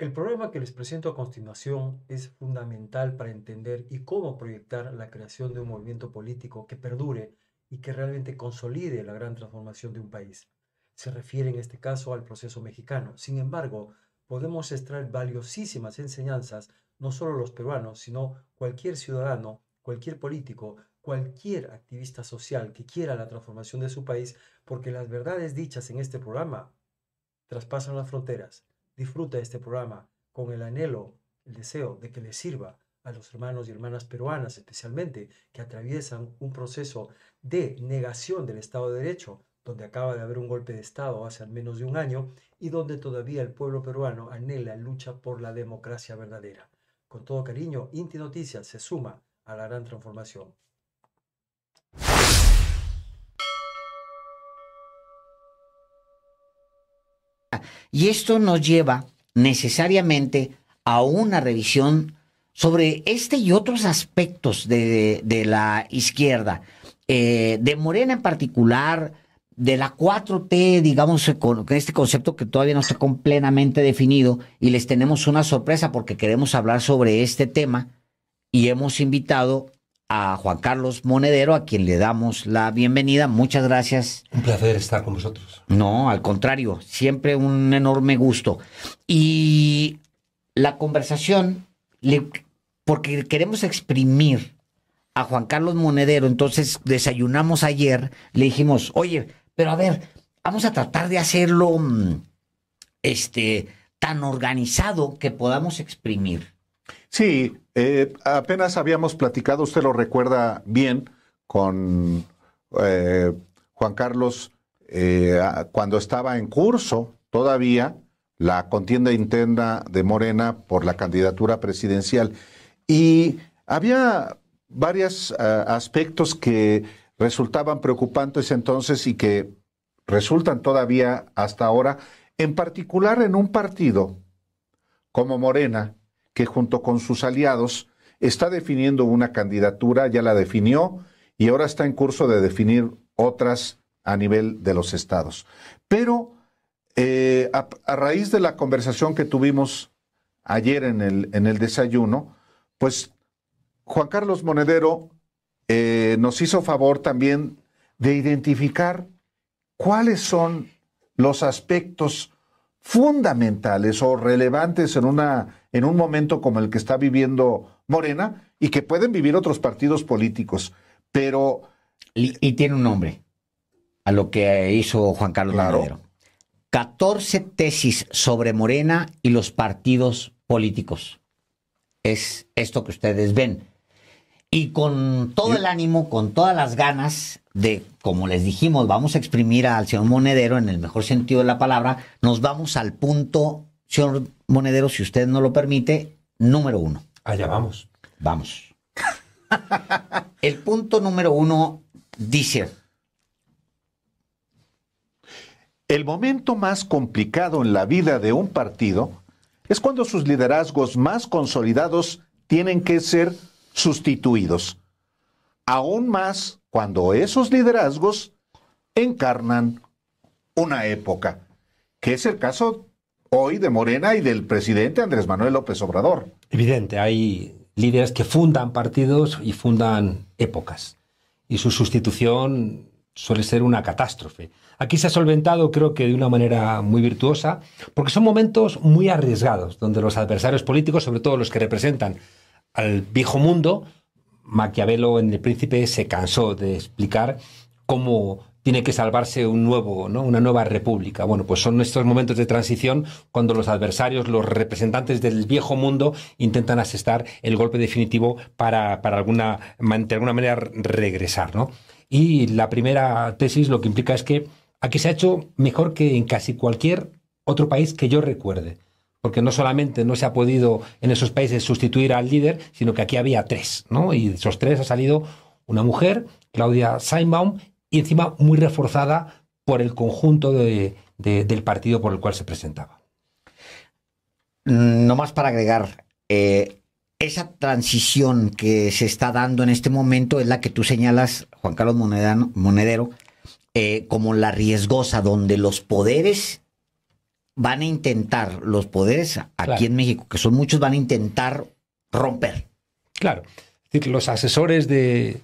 El problema que les presento a continuación es fundamental para entender y cómo proyectar la creación de un movimiento político que perdure y que realmente consolide la gran transformación de un país. Se refiere en este caso al proceso mexicano. Sin embargo, podemos extraer valiosísimas enseñanzas, no solo los peruanos, sino cualquier ciudadano, cualquier político, cualquier activista social que quiera la transformación de su país, porque las verdades dichas en este programa traspasan las fronteras disfruta este programa con el anhelo, el deseo de que le sirva a los hermanos y hermanas peruanas especialmente que atraviesan un proceso de negación del Estado de Derecho, donde acaba de haber un golpe de Estado hace al menos de un año y donde todavía el pueblo peruano anhela lucha por la democracia verdadera. Con todo cariño, Inti Noticias se suma a la gran transformación. Y esto nos lleva necesariamente a una revisión sobre este y otros aspectos de, la izquierda, eh, de Morena en particular, de la 4T, digamos, con este concepto que todavía no está completamente definido y les tenemos una sorpresa porque queremos hablar sobre este tema y hemos invitado a Juan Carlos Monedero, a quien le damos la bienvenida. Muchas gracias. Un placer estar con vosotros. No, al contrario, siempre un enorme gusto. Y la conversación, porque queremos exprimir a Juan Carlos Monedero, entonces desayunamos ayer, le dijimos, oye, pero a ver, vamos a tratar de hacerlo mm, este, tan organizado que podamos exprimir. Sí, eh, apenas habíamos platicado, usted lo recuerda bien, con eh, Juan Carlos eh, cuando estaba en curso todavía la contienda interna de Morena por la candidatura presidencial. Y había varios aspectos que resultaban preocupantes entonces y que resultan todavía hasta ahora, en particular en un partido como Morena, que junto con sus aliados está definiendo una candidatura, ya la definió y ahora está en curso de definir otras a nivel de los estados. Pero eh, a, raíz de la conversación que tuvimos ayer en el, en el desayuno, pues Juan Carlos Monedero eh, nos hizo favor también de identificar cuáles son los aspectos fundamentales o relevantes en, una, en un momento como el que está viviendo Morena y que pueden vivir otros partidos políticos. Pero... Y, tiene un nombre a lo que hizo Juan Carlos claro. 14 tesis sobre Morena y los partidos políticos. Es esto que ustedes ven y con todo el ánimo, con todas las ganas de, como les dijimos, vamos a exprimir al señor Monedero en el mejor sentido de la palabra, nos vamos al punto, señor Monedero, si usted no lo permite, número uno. Allá vamos. Vamos. el punto número uno dice... El momento más complicado en la vida de un partido es cuando sus liderazgos más consolidados tienen que ser sustituidos. Aún más cuando esos liderazgos encarnan una época, que es el caso hoy de Morena y del presidente Andrés Manuel López Obrador. Evidente, hay líderes que fundan partidos y fundan épocas, y su sustitución suele ser una catástrofe. Aquí se ha solventado, creo que de una manera muy virtuosa, porque son momentos muy arriesgados, donde los adversarios políticos, sobre todo los que representan al viejo mundo, Maquiavelo en El Príncipe se cansó de explicar cómo tiene que salvarse un nuevo, una nueva república. Bueno, pues son estos momentos de transición cuando los adversarios, los representantes del viejo mundo, intentan asestar el golpe definitivo para, alguna, de alguna manera regresar. Y la primera tesis lo que implica es que aquí se ha hecho mejor que en casi cualquier otro país que yo recuerde porque no solamente no se ha podido en esos países sustituir al líder, sino que aquí había tres, ¿no? Y de esos tres ha salido una mujer, Claudia Seinbaum, y encima muy reforzada por el conjunto del partido por el cual se presentaba. No más para agregar, eh, esa transición que se está dando en este momento es la que tú señalas, Juan Carlos Monedero, eh, como la riesgosa, donde los poderes van a intentar los poderes aquí en México, que son muchos, van a intentar romper. Claro. Es decir, los asesores de,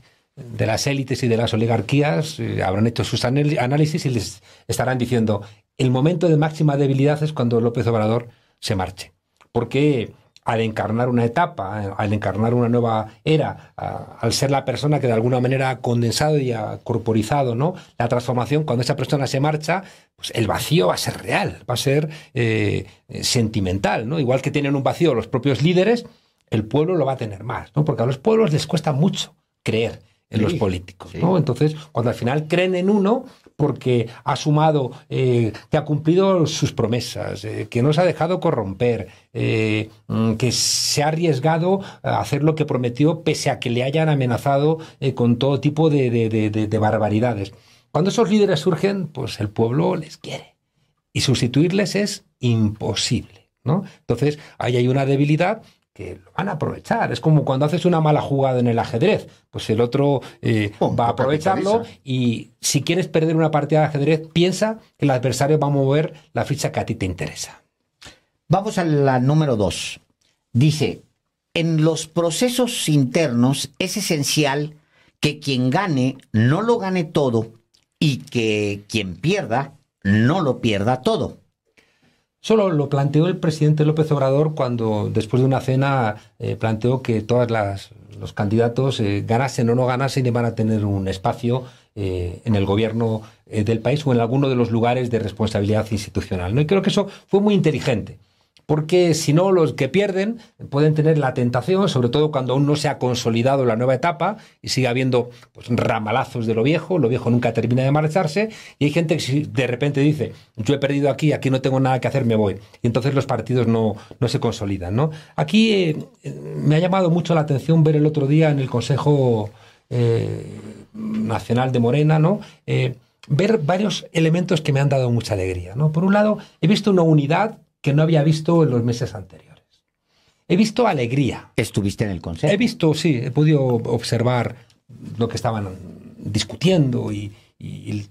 las élites y de las oligarquías eh, habrán hecho sus análisis y les estarán diciendo, el momento de máxima debilidad es cuando López Obrador se marche. Porque al encarnar una etapa, al encarnar una nueva era, al ser la persona que de alguna manera ha condensado y ha corporizado ¿no? la transformación, cuando esa persona se marcha, pues el vacío va a ser real, va a ser eh, sentimental. ¿no? Igual que tienen un vacío los propios líderes, el pueblo lo va a tener más, ¿no? porque a los pueblos les cuesta mucho creer en los políticos. Entonces, cuando al final creen en uno, porque ha sumado, eh, que ha cumplido sus promesas, eh, que no se ha dejado corromper, eh, mm, que se ha arriesgado a hacer lo que prometió pese a que le hayan amenazado con todo tipo de, barbaridades. Cuando esos líderes surgen, pues el pueblo les quiere y sustituirles es imposible. ¿no? Entonces, ahí hay una debilidad que lo van a aprovechar. Es como cuando haces una mala jugada en el ajedrez, pues el otro eh, va a aprovecharlo y si quieres perder una partida de ajedrez, piensa que el adversario va a mover la ficha que a ti te interesa. Vamos a la número dos. Dice, en los procesos internos es esencial que quien gane no lo gane todo y que quien pierda no lo pierda todo. Solo lo planteó el presidente López Obrador cuando, después de una cena, eh, planteó que todos los candidatos, eh, ganasen o no ganasen, iban a tener un espacio eh, en el gobierno del país o en alguno de los lugares de responsabilidad institucional. ¿no? Y creo que eso fue muy inteligente porque si no, los que pierden pueden tener la tentación, sobre todo cuando aún no se ha consolidado la nueva etapa y sigue habiendo pues, ramalazos de lo viejo, lo viejo nunca termina de marcharse, y hay gente que de repente dice, yo he perdido aquí, aquí no tengo nada que hacer, me voy. Y entonces los partidos no, se consolidan. Aquí eh, me ha llamado mucho la atención ver el otro día en el Consejo eh, Nacional de Morena, ¿no? Eh, ver varios elementos que me han dado mucha alegría. Por un lado, he visto una unidad que no había visto en los meses anteriores. He visto alegría. ¿Estuviste en el consejo? He visto, sí, he podido observar lo que estaban discutiendo y, y,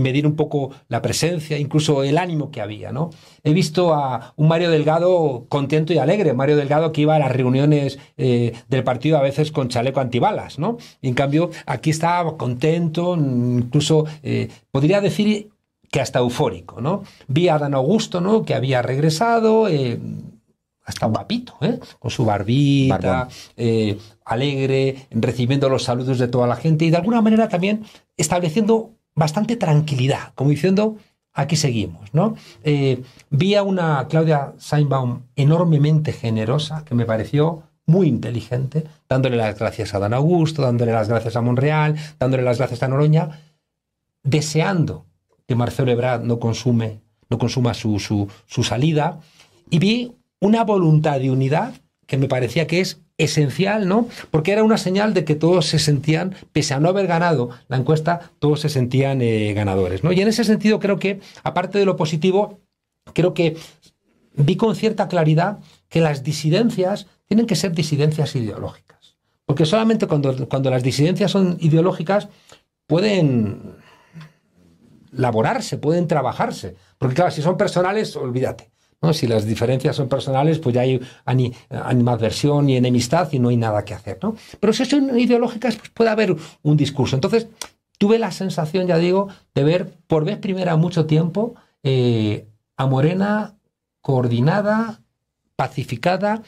medir un poco la presencia, incluso el ánimo que había, ¿no? He visto a un Mario Delgado contento y alegre, Mario Delgado que iba a las reuniones eh, del partido a veces con chaleco antibalas, ¿no? en cambio, aquí estaba contento, incluso eh, podría decir que hasta eufórico, ¿no? Vi a Dan Augusto, ¿no? Que había regresado, eh, hasta un ¿eh? Con su barbita, eh, alegre, recibiendo los saludos de toda la gente y de alguna manera también estableciendo bastante tranquilidad, como diciendo, aquí seguimos, ¿no? Eh, vi a una Claudia Seinbaum enormemente generosa, que me pareció muy inteligente, dándole las gracias a Dan Augusto, dándole las gracias a Monreal, dándole las gracias a Noroña, deseando que Marcelo Ebrard no consume, no consuma su, su, su salida. Y vi una voluntad de unidad que me parecía que es esencial, ¿no? Porque era una señal de que todos se sentían, pese a no haber ganado la encuesta, todos se sentían eh, ganadores, ¿no? Y en ese sentido creo que, aparte de lo positivo, creo que vi con cierta claridad que las disidencias tienen que ser disidencias ideológicas. Porque solamente cuando, cuando las disidencias son ideológicas pueden laborarse, pueden trabajarse. Porque claro, si son personales, olvídate. ¿no? Si las diferencias son personales, pues ya hay animadversión y enemistad y no hay nada que hacer. Pero si son ideológicas, pues puede haber un discurso. Entonces, tuve la sensación, ya digo, de ver por vez primera mucho tiempo eh, a Morena coordinada, pacificada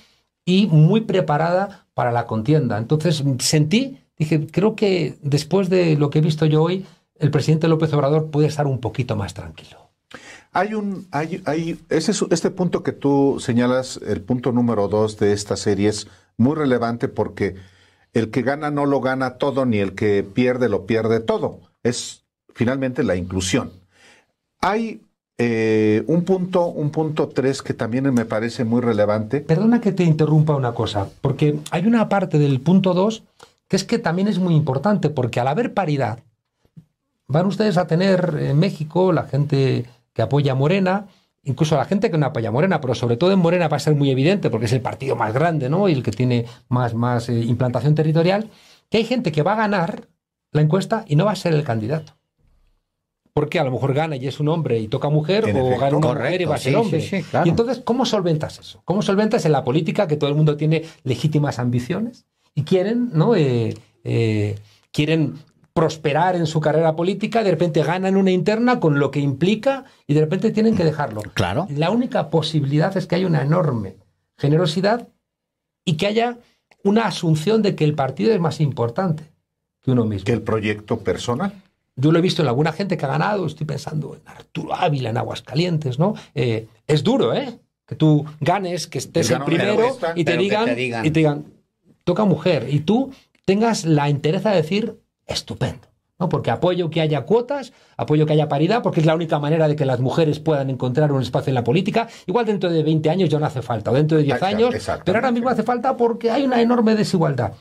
y muy preparada para la contienda. Entonces sentí, dije, creo que después de lo que he visto yo hoy, el presidente López Obrador puede estar un poquito más tranquilo. Hay un, hay, hay, este punto que tú señalas, el punto número dos de esta serie es muy relevante porque el que gana no lo gana todo, ni el que pierde lo pierde todo. Es finalmente la inclusión. Hay eh, un punto, un punto tres que también me parece muy relevante. Perdona que te interrumpa una cosa, porque hay una parte del punto dos que es que también es muy importante, porque al haber paridad, van ustedes a tener en México la gente que apoya a Morena, incluso la gente que no apoya a Morena, pero sobre todo en Morena va a ser muy evidente porque es el partido más grande ¿no? y el que tiene más, más eh, implantación territorial, que hay gente que va a ganar la encuesta y no va a ser el candidato. Porque a lo mejor gana y es un hombre y toca mujer, o gana una y va a ser hombre. Y entonces, ¿cómo solventas eso? ¿Cómo solventas en la política que todo el mundo tiene legítimas ambiciones y quieren, ¿no? Eh, eh, quieren prosperar en su carrera política, de repente ganan una interna con lo que implica y de repente tienen que mm, dejarlo. Claro. La única posibilidad es que haya una enorme generosidad y que haya una asunción de que el partido es más importante que uno mismo. ¿Que el proyecto personal? Yo lo he visto en alguna gente que ha ganado, estoy pensando en Arturo Ávila, en Aguascalientes, ¿no? Eh, es duro, ¿eh? Que tú ganes, que estés el primero y te digan, y te digan, toca mujer, y tú tengas la interés de decir, estupendo. ¿no? Porque apoyo que haya cuotas, apoyo que haya paridad, porque es la única manera de que las mujeres puedan encontrar un espacio en la política. Igual dentro de 20 años ya no hace falta, o dentro de 10 años, pero ahora mismo hace falta porque hay una enorme desigualdad.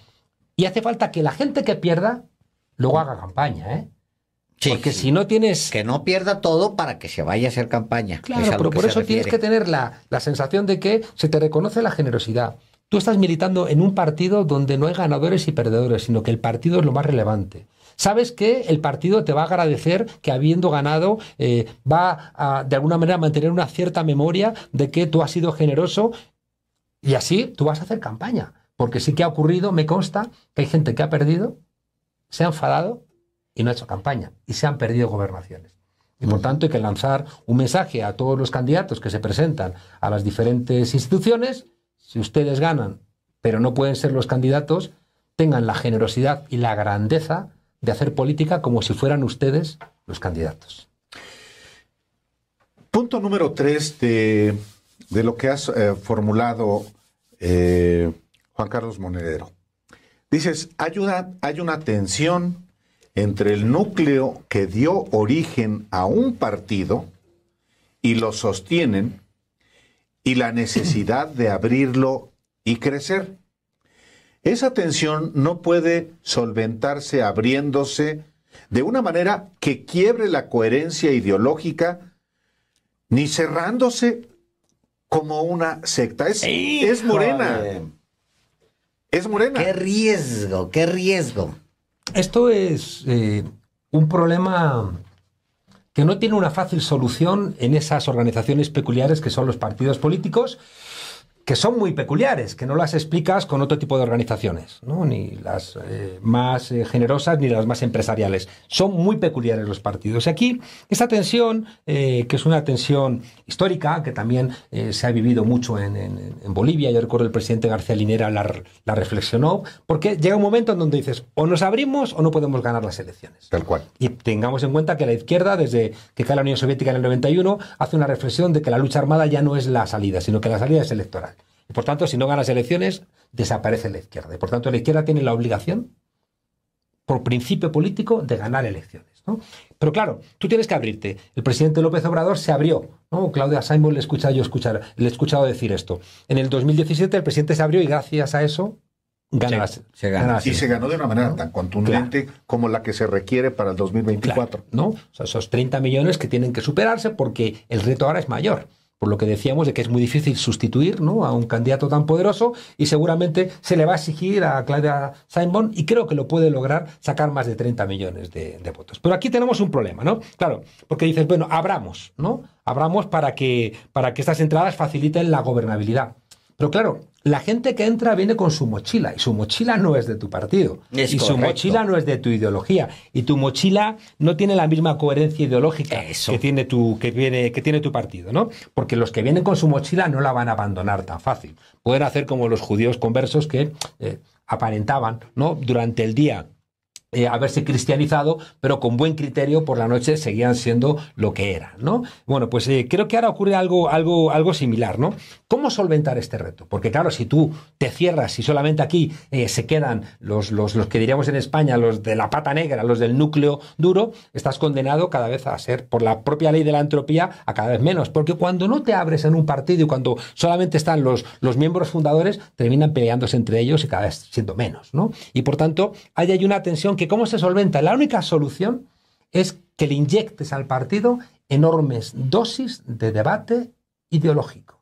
Y hace falta que la gente que pierda luego haga campaña, ¿eh? porque si no tienes... Que no pierda todo para que se vaya a hacer campaña. Claro, pero por eso tienes que tener la, la sensación de que se te reconoce la generosidad, Tú estás militando en un partido donde no hay ganadores y perdedores, sino que el partido es lo más relevante. Sabes que el partido te va a agradecer que habiendo ganado eh, va a de alguna manera mantener una cierta memoria de que tú has sido generoso y así tú vas a hacer campaña. Porque sí que ha ocurrido, me consta, que hay gente que ha perdido, se ha enfadado y no ha hecho campaña y se han perdido gobernaciones. Y por tanto hay que lanzar un mensaje a todos los candidatos que se presentan a las diferentes instituciones si ustedes ganan, pero no pueden ser los candidatos, tengan la generosidad y la grandeza de hacer política como si fueran ustedes los candidatos. Punto número tres de, lo que has eh, formulado, eh, Juan Carlos Monedero. Dices, hay una tensión entre el núcleo que dio origen a un partido y lo sostienen y la necesidad de abrirlo y crecer. Esa tensión no puede solventarse abriéndose de una manera que quiebre la coherencia ideológica, ni cerrándose como una secta. Es, morena. Es morena. Qué riesgo, qué riesgo. Esto es eh, un problema que no tiene una fácil solución en esas organizaciones peculiares que son los partidos políticos que son muy peculiares, que no las explicas con otro tipo de organizaciones, ni las eh, más eh, generosas ni las más empresariales. Son muy peculiares los partidos. Y aquí, esta tensión, eh, que es una tensión histórica, que también se ha vivido mucho en, Bolivia, yo recuerdo el presidente García Linera la, la, reflexionó, porque llega un momento en donde dices, o nos abrimos o no podemos ganar las elecciones. Tal cual. Y tengamos en cuenta que la izquierda, desde que cae la Unión Soviética en el 91, hace una reflexión de que la lucha armada ya no es la salida, sino que la salida es electoral. Por tanto, si no ganas elecciones, desaparece la izquierda. Y por tanto, la izquierda tiene la obligación, por principio político, de ganar elecciones. ¿no? Pero claro, tú tienes que abrirte. El presidente López Obrador se abrió. ¿no? Claudia Simon le he escuchado, yo escuchar, le he escuchado decir esto. En el 2017 el presidente se abrió y gracias a eso Gana, se gana, y se ganó de una manera tan contundente como la que se requiere para el 2024. ¿no? esos 30 millones que tienen que superarse porque el reto ahora es mayor por lo que decíamos de que es muy difícil sustituir ¿no? a un candidato tan poderoso y seguramente se le va a exigir a Claudia Simon y creo que lo puede lograr sacar más de 30 millones de, votos. Pero aquí tenemos un problema, ¿no? Claro, porque dices, bueno, abramos, ¿no? Abramos para que, para que estas entradas faciliten la gobernabilidad. Pero claro, la gente que entra viene con su mochila y su mochila no es de tu partido y su mochila no es de tu ideología y tu mochila no tiene la misma coherencia ideológica que tiene tu que viene que tiene tu partido, ¿no? Porque los que vienen con su mochila no la van a abandonar tan fácil. Pueden hacer como los judíos conversos que eh, aparentaban, ¿no? Durante el día eh, haberse cristianizado, pero con buen criterio por la noche seguían siendo lo que eran, ¿no? Bueno, pues eh, creo que ahora ocurre algo, algo, algo similar, ¿no? ¿Cómo solventar este reto? Porque claro, si tú te cierras y solamente aquí eh, se quedan los, los, que diríamos en España, los de la pata negra, los del núcleo duro, estás condenado cada vez a ser, por la propia ley de la entropía, a cada vez menos. Porque cuando no te abres en un partido y cuando solamente están los, los miembros fundadores, terminan peleándose entre ellos y cada vez siendo menos, ¿no? Y por tanto, ahí hay una tensión ¿cómo se solventa? La única solución es que le inyectes al partido enormes dosis de debate ideológico,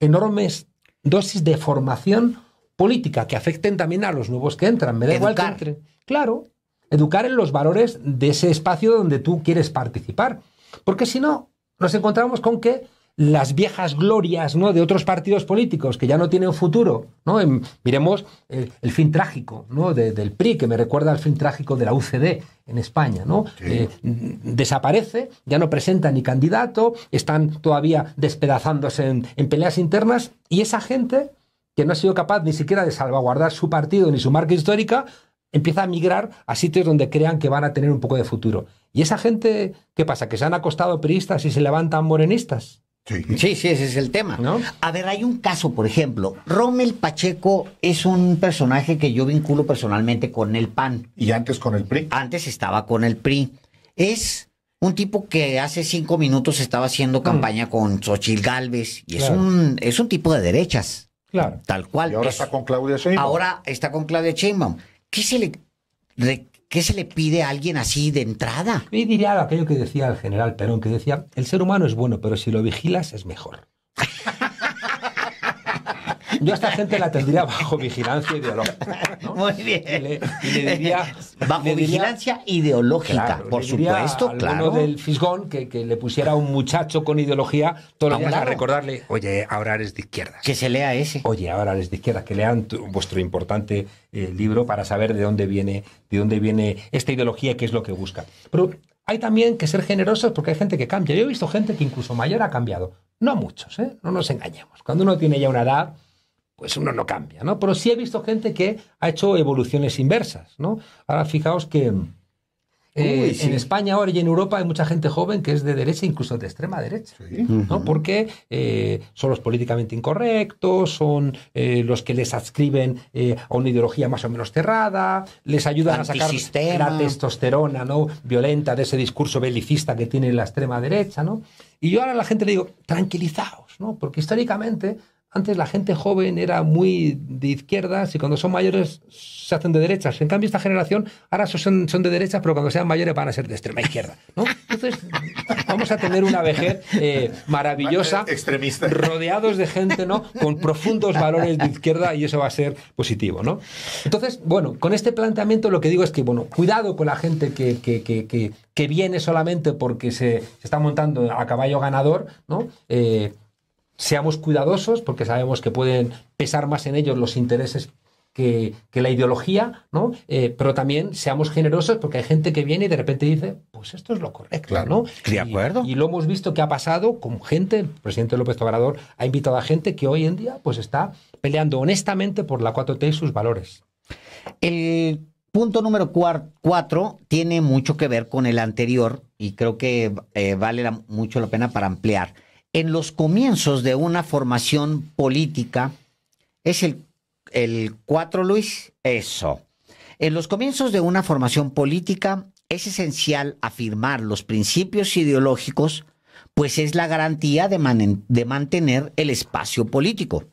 enormes dosis de formación política que afecten también a los nuevos que entran. Me da igual que entre. Claro, educar en los valores de ese espacio donde tú quieres participar. Porque si no, nos encontramos con que las viejas glorias ¿no? de otros partidos políticos que ya no tienen futuro. ¿no? Em, miremos el, fin trágico ¿no? del PRI, que me recuerda al fin trágico de la UCD en España. ¿no? Eh, desaparece, ya no presenta ni candidato, están todavía despedazándose en, en peleas internas y esa gente que no ha sido capaz ni siquiera de salvaguardar su partido ni su marca histórica, empieza a migrar a sitios donde crean que van a tener un poco de futuro. ¿Y esa gente qué pasa? ¿Que se han acostado priistas y se levantan morenistas? Sí. sí. ese es el tema. ¿No? A ver, hay un caso, por ejemplo, Rommel Pacheco es un personaje que yo vinculo personalmente con el PAN. ¿Y antes con el PRI? Antes estaba con el PRI. Es un tipo que hace cinco minutos estaba haciendo campaña mm. con Xochil Galvez, y es, un, es un tipo de derechas. Claro. Tal cual. Y ahora está con Claudia Sheinbaum. Ahora está con Claudia Sheinbaum. ¿Qué se le, ¿Qué se le pide a alguien así de entrada? Y diría aquello que decía el general Perón, que decía, el ser humano es bueno, pero si lo vigilas es mejor. Yo a esta gente la tendría bajo vigilancia ideológica. Muy bien. bajo vigilancia ideológica, por supuesto, claro. claro. del fisgón que, le pusiera a un muchacho con ideología todo a recordarle, oye, ahora eres de izquierda. Que se lea ese. Oye, ahora eres de izquierda, que lean vuestro importante eh, libro para saber de dónde viene, de dónde viene esta ideología y qué es lo que busca. Pero hay también que ser generosos porque hay gente que cambia. Yo he visto gente que incluso mayor ha cambiado. No muchos, ¿eh? no nos engañemos. Cuando uno tiene ya una edad, pues uno no cambia, ¿no? Pero sí he visto gente que ha hecho evoluciones inversas, ¿no? Ahora fijaos que eh, en España ahora y en Europa hay mucha gente joven que es de derecha, incluso de extrema derecha, ¿no? Porque eh, son los políticamente incorrectos, son eh, los que les adscriben a una ideología más o menos cerrada, les ayudan a sacar la testosterona, ¿no? Violenta de ese discurso belicista que tiene la extrema derecha, ¿no? Y yo ahora a la gente le digo, tranquilizaos, ¿no? Porque históricamente antes la gente joven era muy de izquierdas y cuando son mayores se hacen de derechas. En cambio, esta generación ahora son, son de derechas, pero cuando sean mayores van a ser de extrema izquierda. Entonces, vamos a tener una vejez eh, maravillosa, rodeados de gente ¿no? con profundos valores de izquierda y eso va a ser positivo. ¿no? Entonces, bueno, con este planteamiento lo que digo es que, bueno, cuidado con la gente que, que, viene solamente porque se, está montando a caballo ganador, ¿no? Eh, seamos cuidadosos porque sabemos que pueden pesar más en ellos los intereses que, la ideología, ¿no? Eh, pero también seamos generosos porque hay gente que viene y de repente dice, pues esto es lo correcto, ¿no? De acuerdo. Y, lo hemos visto que ha pasado con gente, el presidente López Obrador ha invitado a gente que hoy en día pues está peleando honestamente por la 4T y sus valores. El punto número 4 tiene mucho que ver con el anterior y creo que eh, vale mucho la pena para ampliar en los comienzos de una formación política, es el, 4 Luis, eso. En los comienzos de una formación política es esencial afirmar los principios ideológicos, pues es la garantía de, de mantener el espacio político.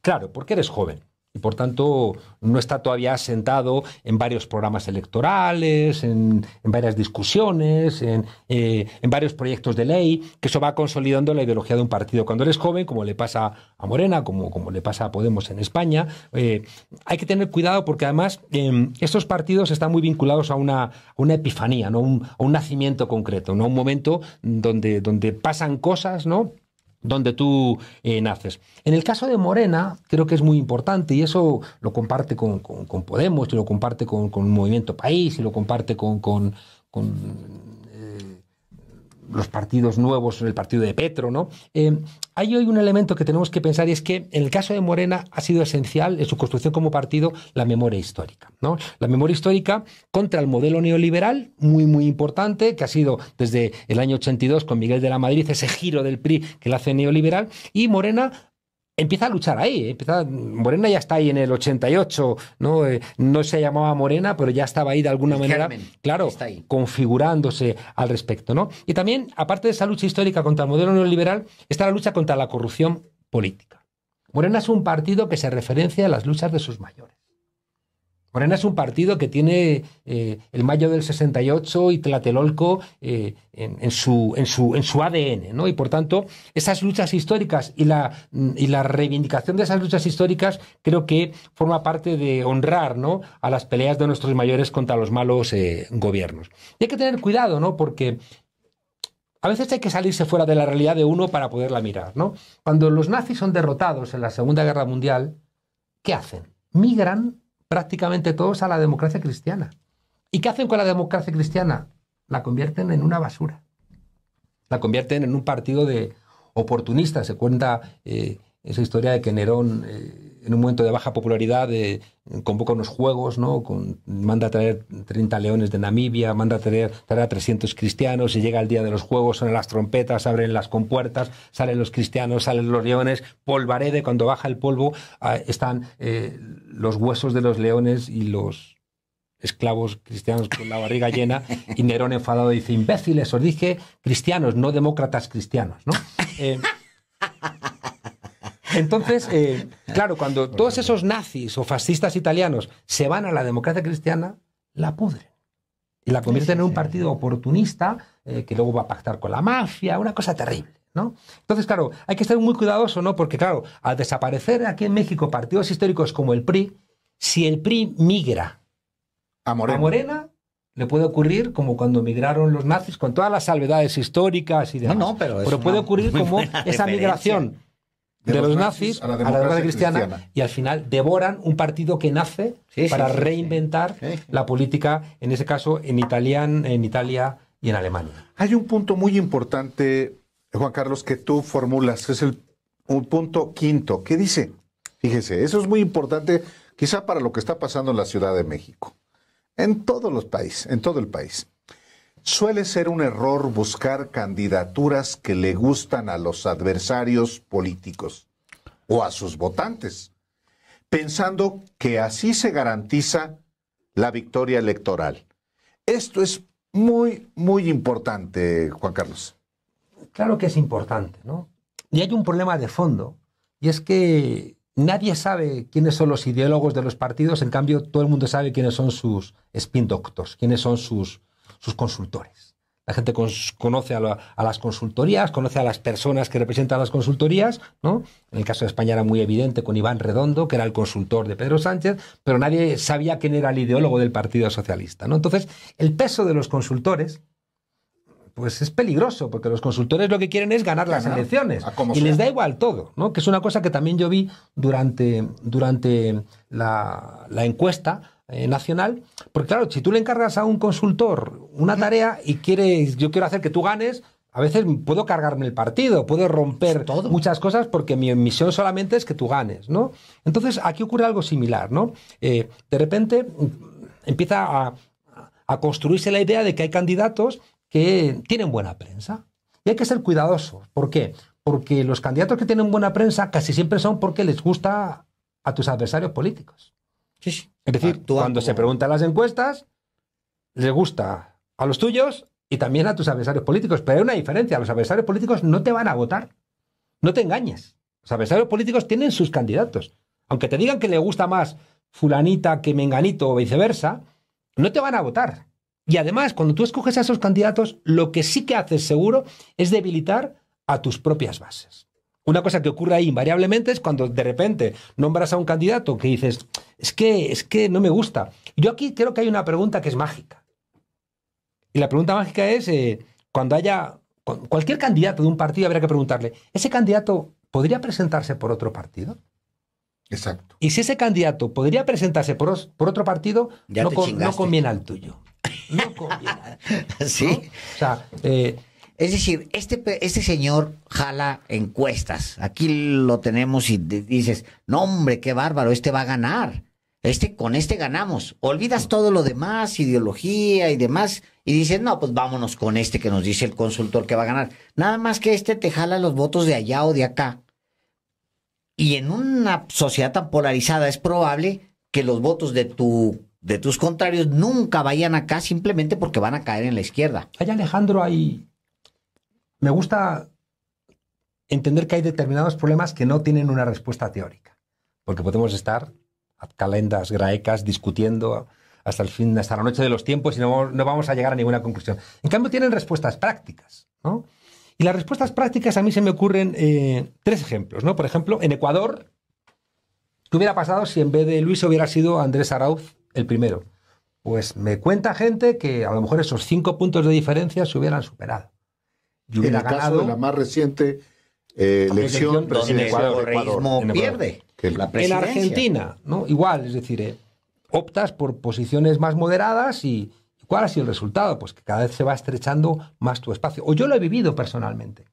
Claro, porque eres joven y por tanto no está todavía asentado en varios programas electorales, en, varias discusiones, eh, en, varios proyectos de ley, que eso va consolidando la ideología de un partido. Cuando eres joven, como le pasa a Morena, como, como le pasa a Podemos en España, eh, hay que tener cuidado porque además em, estos partidos están muy vinculados a una, una epifanía, ¿no? a un nacimiento concreto, ¿no? un momento donde, donde pasan cosas, ¿no? donde tú eh, naces. En el caso de Morena, creo que es muy importante y eso lo comparte con, con, Podemos, y lo comparte con, con, Movimiento País, y lo comparte con, los partidos nuevos, el partido de Petro, ¿no? Eh, hay hoy un elemento que tenemos que pensar y es que en el caso de Morena ha sido esencial en su construcción como partido la memoria histórica, ¿no? La memoria histórica contra el modelo neoliberal, muy, muy importante, que ha sido desde el año 82 con Miguel de la Madrid, ese giro del PRI que lo hace neoliberal, y Morena empieza a luchar ahí. Empieza, Morena ya está ahí en el 88, ¿no? Eh, no se llamaba Morena, pero ya estaba ahí de alguna manera, claro, configurándose al respecto, ¿no? Y también, aparte de esa lucha histórica contra el modelo neoliberal, está la lucha contra la corrupción política. Morena es un partido que se referencia a las luchas de sus mayores. Morena es un partido que tiene eh, el mayo del 68 y Tlatelolco eh, en, su, ADN, ¿no? Y por tanto, esas luchas históricas y la, reivindicación de esas luchas históricas creo que forma parte de honrar ¿no? a las peleas de nuestros mayores contra los malos eh, gobiernos. Y hay que tener cuidado, ¿no? Porque a veces hay que salirse fuera de la realidad de uno para poderla mirar, ¿no? Cuando los nazis son derrotados en la Segunda Guerra Mundial, ¿qué hacen? Migran prácticamente todos a la democracia cristiana. ¿Y qué hacen con la democracia cristiana? La convierten en una basura. La convierten en un partido de oportunistas. Se cuenta eh, esa historia de que Nerón eh, en un momento de baja popularidad eh, convoca unos juegos, ¿no? Con, manda a traer 30 leones de Namibia, manda a traer, a 300 cristianos y llega el día de los juegos, son las trompetas, abren las compuertas, salen los cristianos, salen los leones, polvarede, cuando baja el polvo ah, están eh, los huesos de los leones y los esclavos cristianos con la barriga llena y Nerón enfadado dice, imbéciles, os dije cristianos, no demócratas cristianos, ¿no? Eh, entonces, eh, claro, cuando todos esos nazis o fascistas italianos se van a la democracia cristiana, la pudren. Y la convierten en un partido oportunista eh, que luego va a pactar con la mafia, una cosa terrible. ¿No? Entonces, claro, hay que estar muy cuidadoso, ¿no? Porque, claro, al desaparecer aquí en México partidos históricos como el PRI, si el PRI migra a Morena, le puede ocurrir como cuando migraron los nazis, con todas las salvedades históricas y demás. No, no, pero, pero puede ocurrir como esa migración de, los, nazis, a, la cristiana, y al final devoran un partido que nace para reinventar la política, en ese caso en, italian, en Italia y en Alemania. Hay un punto muy importante, Juan Carlos, que tú formulas, es el un punto quinto. ¿Qué dice? Fíjese, eso es muy importante quizá para lo que está pasando en la Ciudad de México, en todos los países, en todo el país. Suele ser un error buscar candidaturas que le gustan a los adversarios políticos o a sus votantes, pensando que así se garantiza la victoria electoral. Esto es muy, muy importante, Juan Carlos. Claro que es importante, ¿no? Y hay un problema de fondo, y es que nadie sabe quiénes son los ideólogos de los partidos, en cambio todo el mundo sabe quiénes son sus spin doctors, quiénes son sus sus consultores. La gente conoce a, las consultorías, conoce a las personas que representan las consultorías, ¿no? En el caso de España era muy evidente con Iván Redondo, que era el consultor de Pedro Sánchez, pero nadie sabía quién era el ideólogo del Partido Socialista, ¿no? Entonces, el peso de los consultores pues es peligroso, porque los consultores lo que quieren es ganar las elecciones. y les da igual todo, ¿no? Que es una cosa que también yo vi durante, durante la, encuesta eh, nacional. Porque claro, si tú le encargas a un consultor una tarea y quieres, yo quiero hacer que tú ganes, a veces puedo cargarme el partido, puedo romper muchas cosas porque mi misión solamente es que tú ganes, ¿no? Entonces aquí ocurre algo similar, ¿no? Eh, de repente mm, empieza a construirse la idea de que hay candidatos que tienen buena prensa. Y hay que ser cuidadosos. ¿Por qué? Porque los candidatos que tienen buena prensa casi siempre son porque les gusta a tus adversarios políticos. Sí, sí. Es decir, cuando se preguntan las encuestas, les gusta a los tuyos y también a tus adversarios políticos. Pero hay una diferencia, los adversarios políticos no te van a votar. No te engañes. Los adversarios políticos tienen sus candidatos. Aunque te digan que le gusta más fulanita que menganito o viceversa, no te van a votar. Y además, cuando tú escoges a esos candidatos, lo que sí que haces seguro es debilitar a tus propias bases. Una cosa que ocurre ahí invariablemente es cuando de repente nombras a un candidato que dices, es que, es que no me gusta. Yo aquí creo que hay una pregunta que es mágica. Y la pregunta mágica es, eh, cuando haya cualquier candidato de un partido, habrá que preguntarle, ¿ese candidato podría presentarse por otro partido? Exacto. Y si ese candidato podría presentarse por, otro partido, no, no, conviene al tuyo. sí. O sea, eh, es decir, este, este señor jala encuestas. Aquí lo tenemos y dices, no hombre, qué bárbaro, este va a ganar. Este, con este ganamos. Olvidas todo lo demás, ideología y demás, y dices, no, pues vámonos con este que nos dice el consultor que va a ganar. Nada más que este te jala los votos de allá o de acá. Y en una sociedad tan polarizada es probable que los votos de tu de tus contrarios nunca vayan acá simplemente porque van a caer en la izquierda. Hay Alejandro, ahí Me gusta entender que hay determinados problemas que no tienen una respuesta teórica, porque podemos estar a calendas graecas discutiendo hasta el fin, hasta la noche de los tiempos y no, vamos a llegar a ninguna conclusión. En cambio, tienen respuestas prácticas, Y las respuestas prácticas a mí se me ocurren eh, tres ejemplos, ¿no? Por ejemplo, en Ecuador, ¿qué hubiera pasado si en vez de Luis hubiera sido Andrés Arauz el primero. Pues me cuenta gente que a lo mejor esos cinco puntos de diferencia se hubieran superado. Y en el caso de la más reciente eh, elección, presidencial el Ecuador, pierde que la En Argentina, ¿no? igual, es decir, eh, optas por posiciones más moderadas y, ¿cuál ha sido el resultado? Pues que cada vez se va estrechando más tu espacio. O yo lo he vivido personalmente.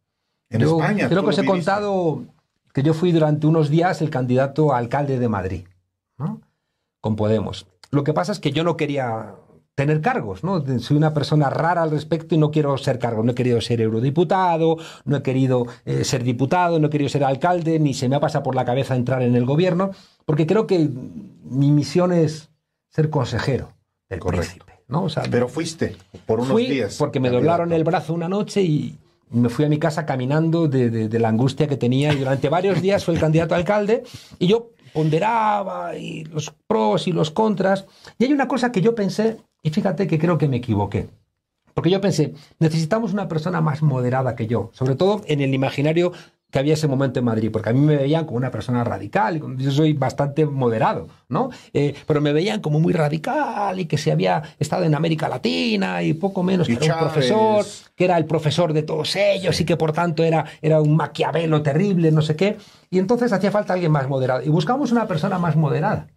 En España. Creo que os he contado que yo fui durante unos días el candidato a alcalde de Madrid, ¿no? Con Podemos. Lo que pasa es que yo no quería tener cargos, ¿no? Soy una persona rara al respecto y no quiero ser cargo. No he querido ser eurodiputado, no he querido eh, ser diputado, no he querido ser alcalde, ni se me ha pasado por la cabeza entrar en el gobierno, porque creo que mi misión es ser consejero el Correcto. ¿no? O sea, Pero fuiste por unos fui días. Porque me doblaron el brazo una noche y me fui a mi casa caminando de, la angustia que tenía y durante varios días fue el candidato a alcalde y yo ponderaba y los pros y los contras. Y hay una cosa que yo pensé, y fíjate que creo que me equivoqué. Porque yo pensé, necesitamos una persona más moderada que yo, sobre todo en el imaginario que había ese momento en Madrid, porque a mí me veían como una persona radical, yo soy bastante moderado, ¿no? Eh, pero me veían como muy radical y que se había estado en América Latina y poco menos que era un profesor, que era el profesor de todos ellos y que por tanto era, era un maquiavelo terrible, no sé qué. Y entonces hacía falta alguien más moderado. Y buscamos una persona más moderada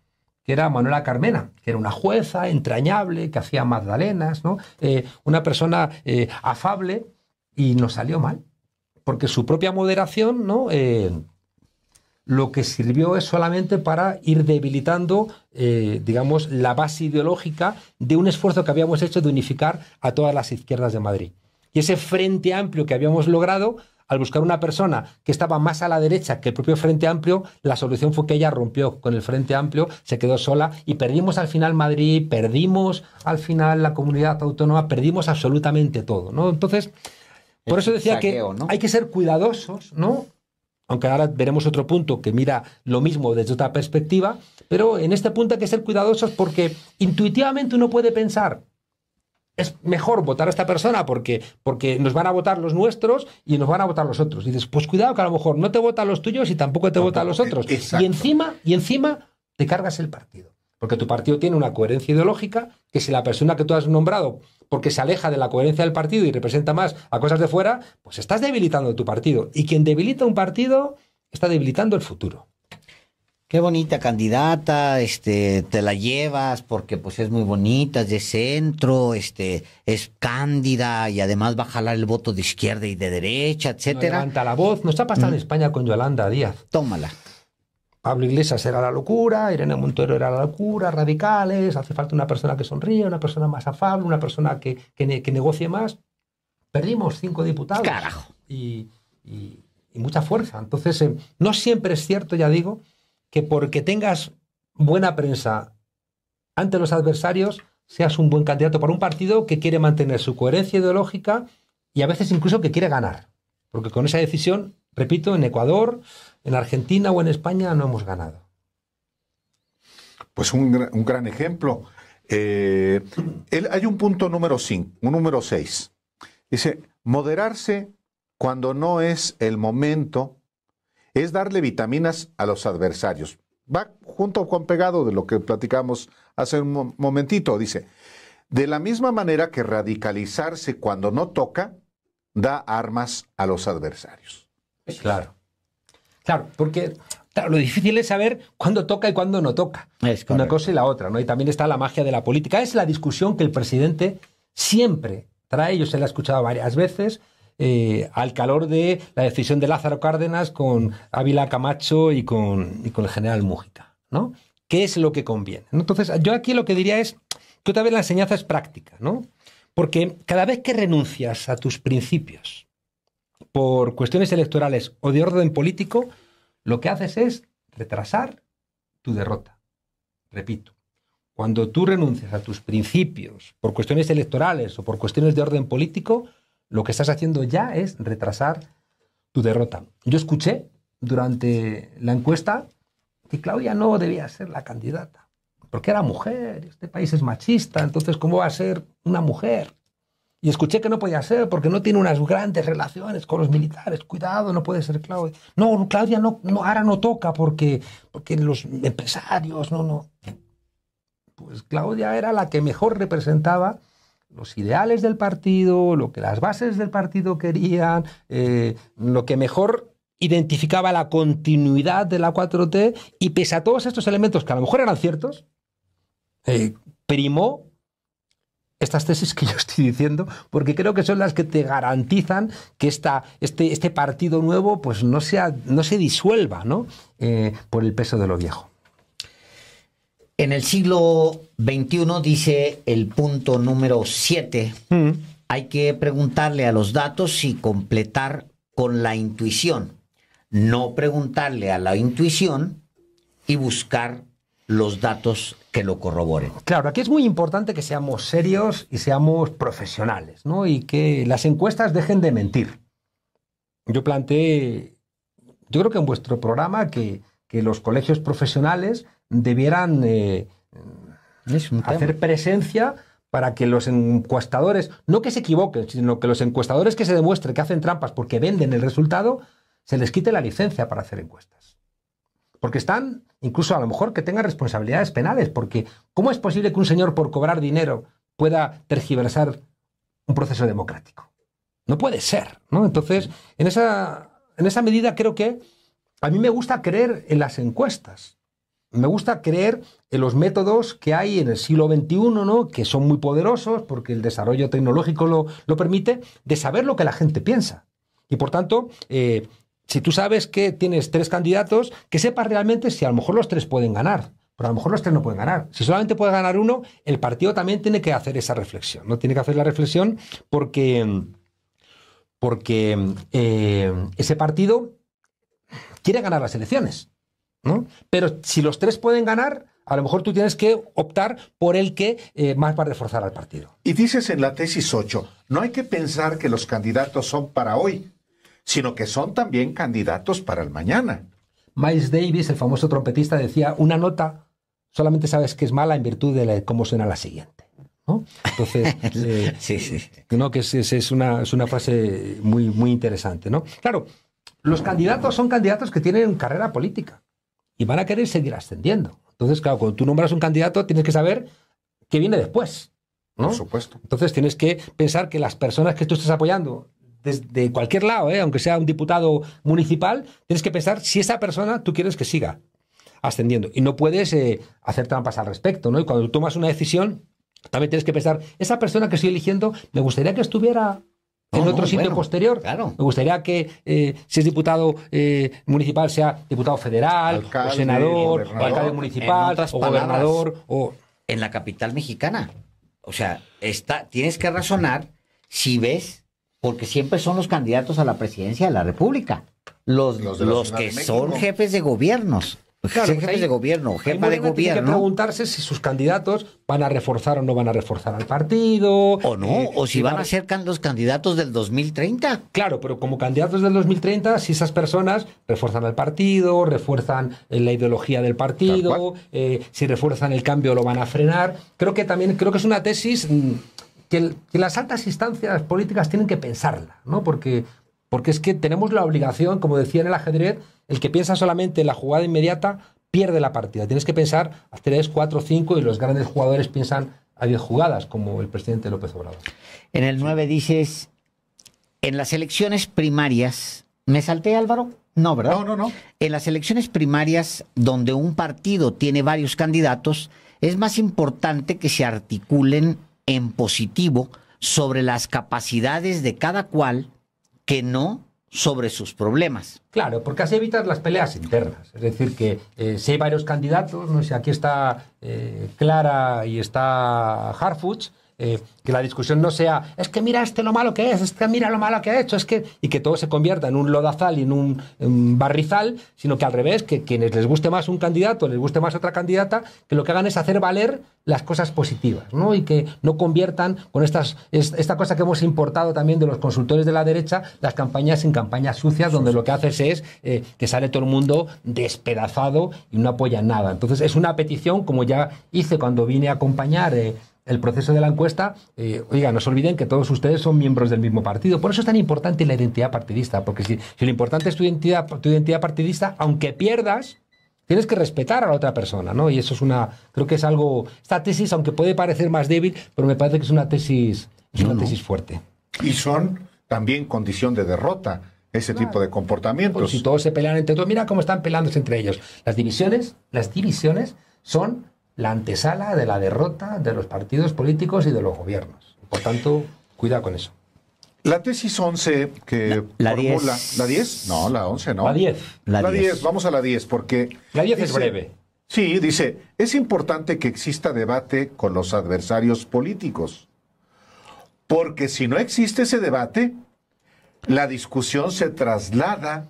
que era Manuela Carmena, que era una jueza entrañable, que hacía magdalenas, ¿no? Eh, una persona eh, afable, y nos salió mal porque su propia moderación, ¿no? Eh, lo que sirvió es solamente para ir debilitando, eh, digamos, la base ideológica de un esfuerzo que habíamos hecho de unificar a todas las izquierdas de Madrid. Y ese frente amplio que habíamos logrado, al buscar una persona que estaba más a la derecha que el propio frente amplio, la solución fue que ella rompió con el frente amplio, se quedó sola y perdimos al final Madrid, perdimos al final la comunidad autónoma, perdimos absolutamente todo. ¿no? Entonces, por eso decía que hay que ser cuidadosos, ¿no? Aunque ahora veremos otro punto que mira lo mismo desde otra perspectiva, pero en este punto hay que ser cuidadosos porque intuitivamente uno puede pensar, es mejor votar a esta persona porque, porque nos van a votar los nuestros y nos van a votar los otros. Y dices, pues cuidado que a lo mejor no te votan los tuyos y tampoco te votan los otros. Y encima, y encima te cargas el partido. Porque tu partido tiene una coherencia ideológica que si la persona que tú has nombrado, porque se aleja de la coherencia del partido y representa más a cosas de fuera, pues estás debilitando tu partido. Y quien debilita un partido está debilitando el futuro. Qué bonita candidata, este, te la llevas porque pues es muy bonita, es de centro, este, es cándida y además va a jalar el voto de izquierda y de derecha, etcétera. No levanta la voz, Nos está pasando en mm. España con Yolanda Díaz. Tómala. Pablo Iglesias era la locura, Irene Montero era la locura, radicales, hace falta una persona que sonríe, una persona más afable, una persona que, que, negocie más. Perdimos cinco diputados. Y, mucha fuerza. Entonces, eh, no siempre es cierto, ya digo, que porque tengas buena prensa ante los adversarios, seas un buen candidato para un partido que quiere mantener su coherencia ideológica y a veces incluso que quiere ganar. Porque con esa decisión, repito, en Ecuador, en Argentina o en España no hemos ganado. Pues un, un gran ejemplo. Eh, hay un punto número 5, un número 6. Dice, moderarse cuando no es el momento es darle vitaminas a los adversarios. Va junto con pegado de lo que platicamos hace un momentito. Dice, de la misma manera que radicalizarse cuando no toca, da armas a los adversarios. Claro. Claro, porque lo difícil es saber cuándo toca y cuándo no toca. Es una cosa y la otra, ¿no? Y también está la magia de la política. Es la discusión que el presidente siempre trae, yo se la he escuchado varias veces, eh, al calor de la decisión de Lázaro Cárdenas con Ávila Camacho y con, el general Mujica, ¿no? ¿Qué es lo que conviene? Entonces, yo aquí lo que diría es que otra vez la enseñanza es práctica, ¿no? Porque cada vez que renuncias a tus principios, por cuestiones electorales o de orden político, lo que haces es retrasar tu derrota. Repito, cuando tú renuncias a tus principios por cuestiones electorales o por cuestiones de orden político, lo que estás haciendo ya es retrasar tu derrota. Yo escuché durante la encuesta que Claudia no debía ser la candidata, porque era mujer, este país es machista, entonces ¿cómo va a ser una mujer? Y escuché que no podía ser porque no tiene unas grandes relaciones con los militares. Cuidado, no puede ser Claudia. No, Claudia no, no ahora no toca porque, porque los empresarios, no, no. Pues Claudia era la que mejor representaba los ideales del partido, lo que las bases del partido querían, eh, lo que mejor identificaba la continuidad de la 4T y pese a todos estos elementos que a lo mejor eran ciertos, eh, primó estas tesis que yo estoy diciendo, porque creo que son las que te garantizan que este, este partido nuevo pues no, sea, no se disuelva ¿no? Eh, por el peso de lo viejo. En el siglo XXI, dice el punto número 7, mm. hay que preguntarle a los datos y completar con la intuición. No preguntarle a la intuición y buscar los datos que lo corroboren. Claro, aquí es muy importante que seamos serios y seamos profesionales, ¿no? Y que las encuestas dejen de mentir. Yo planteé, yo creo que en vuestro programa, que, los colegios profesionales debieran eh, hacer presencia para que los encuestadores, no que se equivoquen, sino que los encuestadores que se demuestren que hacen trampas porque venden el resultado, se les quite la licencia para hacer encuestas porque están, incluso a lo mejor que tengan responsabilidades penales, porque ¿cómo es posible que un señor por cobrar dinero pueda tergiversar un proceso democrático? No puede ser, ¿no? Entonces, en esa, en esa medida creo que a mí me gusta creer en las encuestas, me gusta creer en los métodos que hay en el siglo XXI, ¿no? que son muy poderosos porque el desarrollo tecnológico lo, lo permite, de saber lo que la gente piensa. Y por tanto, eh, si tú sabes que tienes tres candidatos, que sepas realmente si a lo mejor los tres pueden ganar. Pero a lo mejor los tres no pueden ganar. Si solamente puede ganar uno, el partido también tiene que hacer esa reflexión. No tiene que hacer la reflexión porque, porque eh, ese partido quiere ganar las elecciones. Pero si los tres pueden ganar, a lo mejor tú tienes que optar por el que eh, más va a reforzar al partido. Y dices en la tesis 8, no hay que pensar que los candidatos son para hoy, sino que son también candidatos para el mañana. Miles Davis, el famoso trompetista, decía, una nota solamente sabes que es mala en virtud de cómo suena la siguiente. Entonces, eh, No, que es, es, una, frase muy, muy interesante. ¿no? Claro, los candidatos son candidatos que tienen carrera política y van a querer seguir ascendiendo. Entonces, claro, cuando tú nombras un candidato, tienes que saber qué viene después. ¿no? Por supuesto. Entonces, tienes que pensar que las personas que tú estás apoyando desde cualquier lado, ¿eh? aunque sea un diputado municipal, tienes que pensar si esa persona tú quieres que siga ascendiendo. Y no puedes eh, hacer trampas al respecto, ¿no? Y cuando tomas una decisión, también tienes que pensar, esa persona que estoy eligiendo, me gustaría que estuviera en otro sitio posterior. Claro. Me gustaría que, eh, si es diputado municipal, sea diputado federal, o senador, alcalde municipal, o gobernador, o... En la capital mexicana. O sea, está, tienes que razonar si ves porque siempre son los candidatos a la presidencia de la República, los, los, que son jefes de gobiernos. Pues jefes de gobierno, jefa de gobierno. Tiene que preguntarse si sus candidatos van a reforzar o no van a reforzar al partido. O no, eh, o si, van a ser los candidatos del 2030. Claro, pero como candidatos del 2030, si esas personas refuerzan al partido, refuerzan eh, la ideología del partido, eh, si refuerzan el cambio lo van a frenar. Creo que también, creo que es una tesis mm, que, las altas instancias políticas tienen que pensarla, ¿no? Porque, porque es que tenemos la obligación, como decía en el ajedrez, el que piensa solamente en la jugada inmediata pierde la partida. Tienes que pensar a tres, cuatro, cinco, y los grandes jugadores piensan a 10 jugadas, como el presidente López Obrador. En el 9 dices, en las elecciones primarias, ¿me salté Álvaro? No, ¿verdad? No, no, no. En las elecciones primarias, donde un partido tiene varios candidatos, es más importante que se articulen en positivo sobre las capacidades de cada cual que no sobre sus problemas. Claro, porque así evitas las peleas internas. Es decir, que eh, si hay varios candidatos, no sé, aquí está eh, Clara y está Harfuch, eh, que la discusión no sea, es que mira este lo malo que es, es que mira lo malo que ha hecho, es que, y que todo se convierta en un lodazal y en un, barrizal, sino que al revés, que quienes les guste más un candidato, les guste más otra candidata, que lo que hagan es hacer valer las cosas positivas, ¿no? Y que no conviertan con estas, esta cosa que hemos importado también de los consultores de la derecha, las campañas en campañas sucias, donde lo que haces es eh, que sale todo el mundo despedazado y no apoya nada. Entonces es una petición, como ya hice cuando vine a acompañar... Eh, el proceso de la encuesta, eh, oiga, no se olviden que todos ustedes son miembros del mismo partido. Por eso es tan importante la identidad partidista, porque si, lo importante es tu identidad, partidista, aunque pierdas, tienes que respetar a la otra persona, ¿no? Y eso es una, creo que es algo, esta tesis, aunque puede parecer más débil, pero me parece que es una tesis, una tesis fuerte. Y son también condición de derrota ese tipo de comportamientos. Pues si todos se pelean entre todos, mira cómo están peleándose entre ellos. Las divisiones, las divisiones son la antesala de la derrota de los partidos políticos y de los gobiernos. Por tanto, cuida con eso. La tesis 11 que la, la ¿La 10? No, la 11 no. La 10. La, la 10. vamos a la 10 porque... La 10 es breve. Sí, dice, es importante que exista debate con los adversarios políticos, porque si no existe ese debate, la discusión se traslada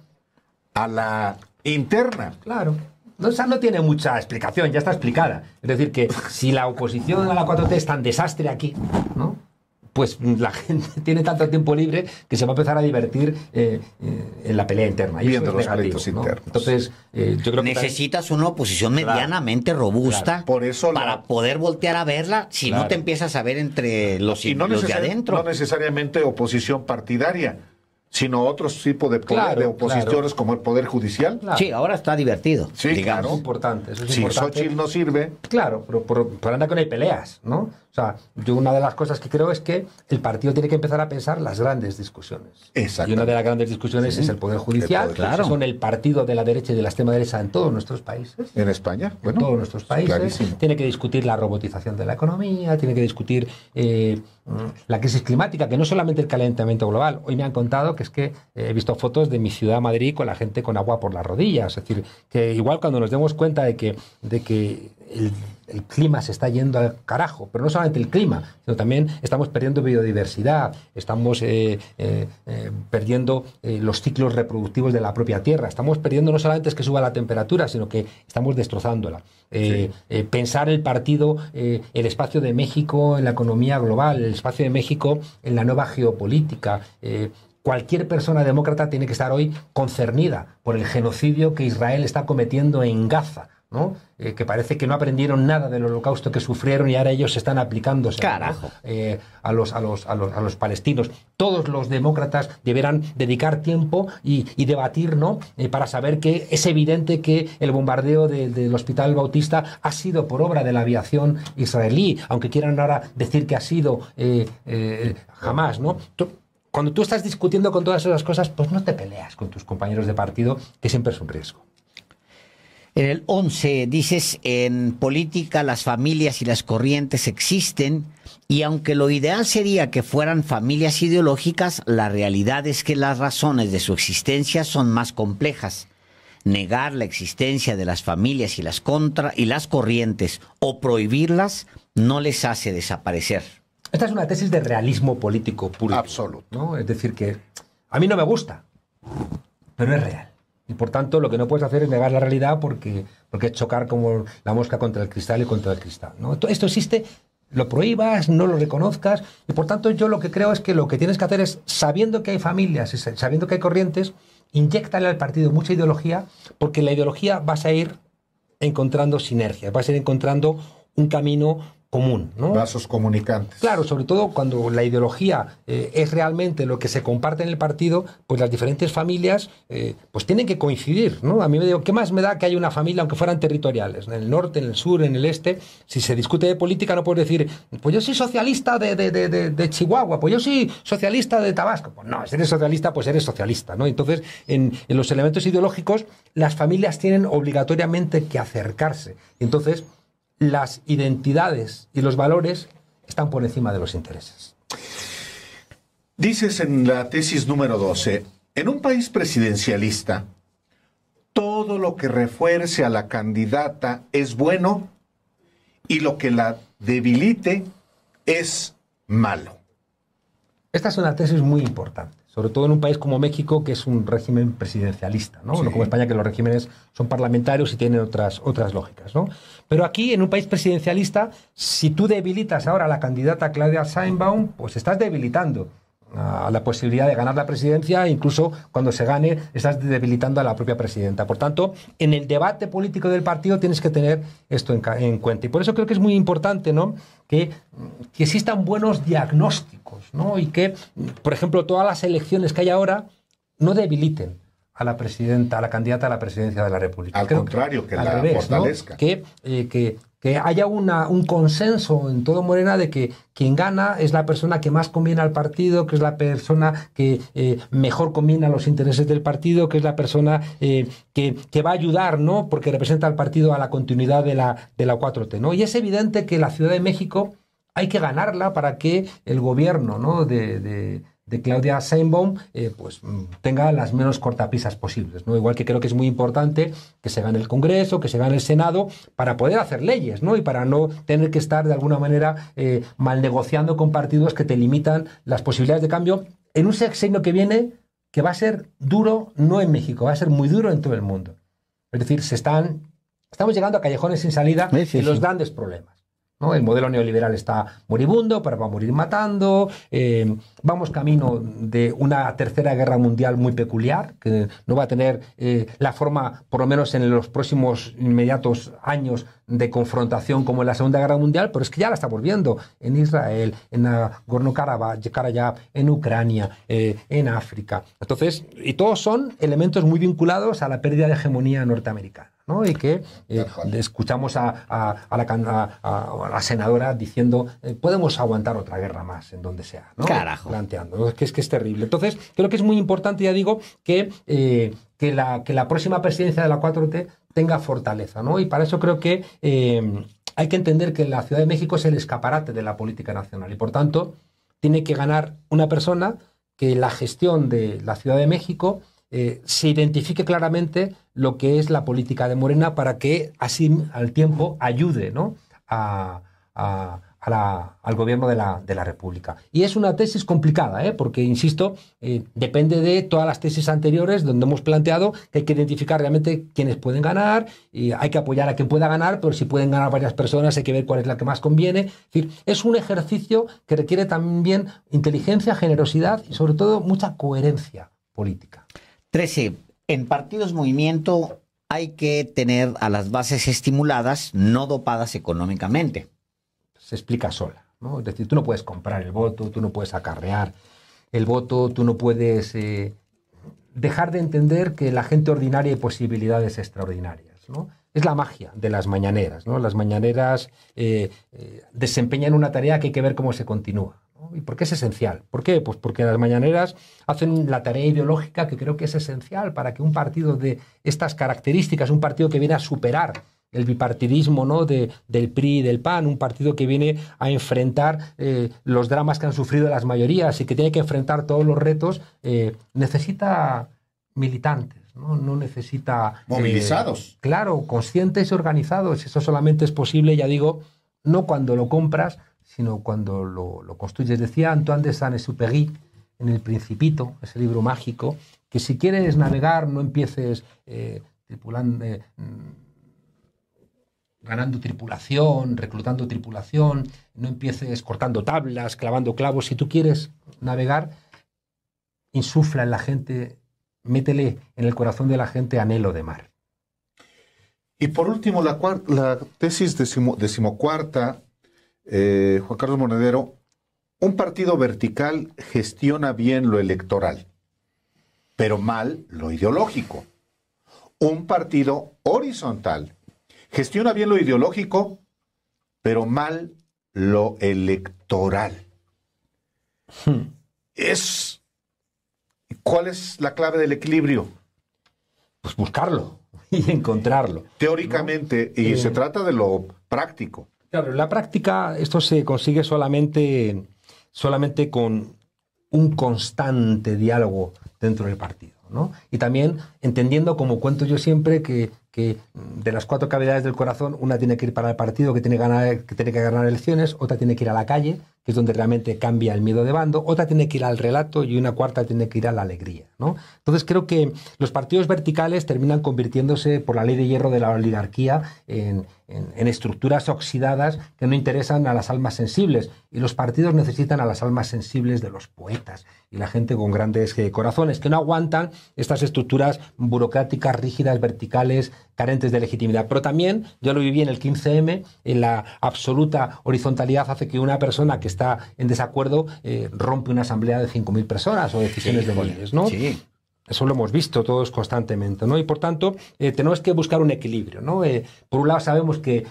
a la interna. Claro no, o no tiene mucha explicación, ya está explicada. Es decir, que si la oposición a la 4T es tan desastre aquí, ¿no? pues la gente tiene tanto tiempo libre que se va a empezar a divertir eh, eh, en la pelea interna. Y Viendo los negativo, internos. Entonces, eh, yo creo necesitas una oposición medianamente robusta Por eso para poder voltear a verla si no te empiezas a ver entre los y, de adentro. No necesariamente oposición partidaria sino otros tipos de, poder, de oposiciones como el Poder Judicial. Sí, ahora está divertido. Sí, claro. Importante, si Xochitl no sirve. Claro, pero, para andar anda con hay peleas, ¿no? O sea, yo una de las cosas que creo es que el partido tiene que empezar a pensar las grandes discusiones. Exacto. Y una de las grandes discusiones es el Poder Judicial, el claro. son el partido de la derecha y de la extrema derecha en todos nuestros países. En España, bueno. En todos nuestros países. Tiene que discutir la robotización de la economía, tiene que discutir eh, la crisis climática, que no solamente el calentamiento global. Hoy me han contado que es que eh, he visto fotos de mi ciudad Madrid con la gente con agua por las rodillas. Es decir, que igual cuando nos demos cuenta de que, de que el, clima se está yendo al carajo, pero no solamente el clima, sino también estamos perdiendo biodiversidad, estamos eh, eh, perdiendo los ciclos reproductivos de la propia tierra, estamos perdiendo no solamente es que suba la temperatura, sino que estamos destrozándola. pensar el partido, el espacio de México en la economía global, el espacio de México en la nueva geopolítica. Cualquier persona demócrata tiene que estar hoy concernida por el genocidio que Israel está cometiendo en Gaza, ¿no? Eh, que parece que no aprendieron nada del holocausto que sufrieron y ahora ellos están aplicando eh, a, los, los, a, los, palestinos. Todos los demócratas deberán dedicar tiempo y, debatir ¿no? Eh, para saber que es evidente que el bombardeo del Hospital Bautista ha sido por obra de la aviación israelí, aunque quieran ahora decir que ha sido jamás. ¿no? cuando tú estás discutiendo con todas esas cosas, pues no te peleas con tus compañeros de partido, que siempre es un riesgo. En el 11 dices, en política las familias y las corrientes existen y aunque lo ideal sería que fueran familias ideológicas, la realidad es que las razones de su existencia son más complejas. Negar la existencia de las familias y las contra y las corrientes o prohibirlas no les hace desaparecer. Esta es una tesis de realismo político puro. Absoluto. ¿no? Es decir, que a mí no me gusta, pero es real. Y por tanto, lo que no puedes hacer es negar la realidad porque, porque es chocar como la mosca contra el cristal y contra el cristal. ¿no? Esto existe, lo prohíbas, no lo reconozcas. Y por tanto, yo lo que creo es que lo que tienes que hacer es, sabiendo que hay familias sabiendo que hay corrientes, inyectarle al partido mucha ideología, porque la ideología vas a ir encontrando sinergias, vas a ir encontrando un camino común. ¿no? Vasos comunicantes. Claro, sobre todo cuando la ideología eh, es realmente lo que se comparte en el partido, pues las diferentes familias eh, pues tienen que coincidir. ¿no? A mí me digo, ¿qué más me da que haya una familia, aunque fueran territoriales? En el norte, en el sur, en el este, si se discute de política no puedes decir, pues yo soy socialista de, Chihuahua, pues yo soy socialista de Tabasco. Pues no, si eres socialista, pues eres socialista. ¿no? Entonces, en, en los elementos ideológicos, las familias tienen obligatoriamente que acercarse. Entonces, las identidades y los valores están por encima de los intereses. Dices en la tesis número 12, en un país presidencialista, todo lo que refuerce a la candidata es bueno y lo que la debilite es malo. Esta es una tesis muy importante sobre todo en un país como México, que es un régimen presidencialista, ¿no? como España, que los regímenes son parlamentarios y tienen otras, otras lógicas. ¿no? Pero aquí, en un país presidencialista, si tú debilitas ahora a la candidata Claudia Seinbaum, pues estás debilitando a la posibilidad de ganar la presidencia, incluso cuando se gane, estás debilitando a la propia presidenta. Por tanto, en el debate político del partido tienes que tener esto en, cuenta. Y por eso creo que es muy importante ¿no? que, existan buenos diagnósticos ¿no? y que, por ejemplo, todas las elecciones que hay ahora no debiliten a la presidenta, a la candidata a la presidencia de la República. Al contrario, que, la fortalezca. que, eh, que haya un consenso en todo Morena de que quien gana es la persona que más conviene al partido, que es la persona que eh, mejor combina los intereses del partido, que es la persona eh, que, va a ayudar, ¿no? Porque representa al partido a la continuidad de la, de la 4T, ¿no? Y es evidente que la Ciudad de México hay que ganarla para que el gobierno, ¿no? de de Claudia Seinbaum eh, pues, mm, tenga las menos cortapisas posibles. ¿no? Igual que creo que es muy importante que se en el Congreso, que se en el Senado, para poder hacer leyes ¿no? y para no tener que estar de alguna manera eh, mal negociando con partidos que te limitan las posibilidades de cambio en un sexenio que viene que va a ser duro, no en México, va a ser muy duro en todo el mundo. Es decir, se están, estamos llegando a callejones sin salida y los grandes problemas. El modelo neoliberal está moribundo, pero va a morir matando. Eh, vamos camino de una tercera guerra mundial muy peculiar, que no va a tener eh, la forma, por lo menos en los próximos inmediatos años, de confrontación como en la Segunda Guerra Mundial, pero es que ya la está volviendo en Israel, en Nagorno-Karabaj, en Ucrania, eh, en África. Entonces, y todos son elementos muy vinculados a la pérdida de hegemonía norteamericana. Y que eh, escuchamos a, la, senadora diciendo, eh, podemos aguantar otra guerra más en donde sea, ¿no? Planteando, es que es que es terrible. Entonces, creo que es muy importante, ya digo, que, eh, que, la, próxima presidencia de la 4T tenga fortaleza, ¿no? Y para eso creo que hay que entender que la Ciudad de México es el escaparate de la política nacional y, por tanto, tiene que ganar una persona que la gestión de la Ciudad de México eh, se identifique claramente lo que es la política de Morena para que así al tiempo ayude ¿no? al gobierno de la, República. Y es una tesis complicada, ¿eh? porque, insisto, eh, depende de todas las tesis anteriores donde hemos planteado que hay que identificar realmente quiénes pueden ganar, y hay que apoyar a quien pueda ganar, pero si pueden ganar varias personas hay que ver cuál es la que más conviene. Es decir, es un ejercicio que requiere también inteligencia, generosidad y sobre todo mucha coherencia política. 13. En partidos movimiento hay que tener a las bases estimuladas, no dopadas económicamente. Se explica sola. ¿no? Es decir, tú no puedes comprar el voto, tú no puedes acarrear el voto, tú no puedes eh, dejar de entender que la gente ordinaria hay posibilidades extraordinarias. ¿no? Es la magia de las mañaneras. ¿no? Las mañaneras eh, eh, desempeñan una tarea que hay que ver cómo se continúa. ¿Y por qué es esencial? ¿Por qué? Pues porque las mañaneras hacen la tarea ideológica que creo que es esencial para que un partido de estas características, un partido que viene a superar el bipartidismo ¿no? del PRI y del PAN, un partido que viene a enfrentar eh, los dramas que han sufrido las mayorías y que tiene que enfrentar todos los retos, eh, necesita militantes. ¿no? necesita... Eh, Movilizados. claro, conscientes y organizados. Eso solamente es posible, ya digo, no cuando lo compras, sino cuando lo, construyes. Decía Antoine de Saint-Exupéry en El Principito, ese libro mágico, que si quieres navegar no empieces eh, eh, mm, ganando tripulación, reclutando tripulación, no empieces cortando tablas, clavando clavos. Si tú quieres navegar, insufla en la gente, métele en el corazón de la gente anhelo de mar. Y por último, la, la tesis decimocuarta eh, Juan Carlos Monedero, un partido vertical gestiona bien lo electoral, pero mal lo ideológico. Un partido horizontal gestiona bien lo ideológico, pero mal lo electoral. Hmm. Es ¿Cuál es la clave del equilibrio? Pues buscarlo y encontrarlo. Teóricamente, y se eh. trata de lo práctico. Claro, en la práctica esto se consigue solamente, solamente con un constante diálogo dentro del partido. ¿no? Y también entendiendo, como cuento yo siempre, que que de las cuatro cavidades del corazón, una tiene que ir para el partido que tiene, que ganar, que tiene que ganar elecciones, otra tiene que ir a la calle, que es donde realmente cambia el miedo de bando, otra tiene que ir al relato y una cuarta tiene que ir a la alegría. ¿no? Entonces creo que los partidos verticales terminan convirtiéndose, por la ley de hierro de la oligarquía, en, estructuras oxidadas que no interesan a las almas sensibles. Y los partidos necesitan a las almas sensibles de los poetas y la gente con grandes eh, corazones, que no aguantan estas estructuras burocráticas, rígidas, verticales, carentes de legitimidad. Pero también, yo lo viví en el 15M, en la absoluta horizontalidad hace que una persona que está en desacuerdo eh, rompe una asamblea de 5.000 personas o decisiones de goles. ¿no? Sí. Eso lo hemos visto todos constantemente, ¿no? Y por tanto, eh, tenemos que buscar un equilibrio, ¿no? Eh, por un lado sabemos que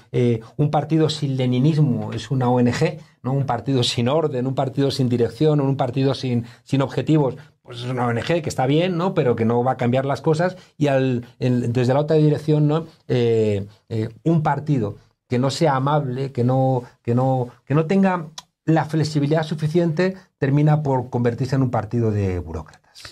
un partido sin leninismo es una ONG, ¿no? Un partido sin orden, un partido sin dirección, un partido sin, sin objetivos, pues es una ONG que está bien, ¿no? Pero que no va a cambiar las cosas. Y al, desde la otra dirección, ¿no? Eh, eh, un partido que no sea amable, que no, que no, que no tenga la flexibilidad suficiente, termina por convertirse en un partido de burócratas.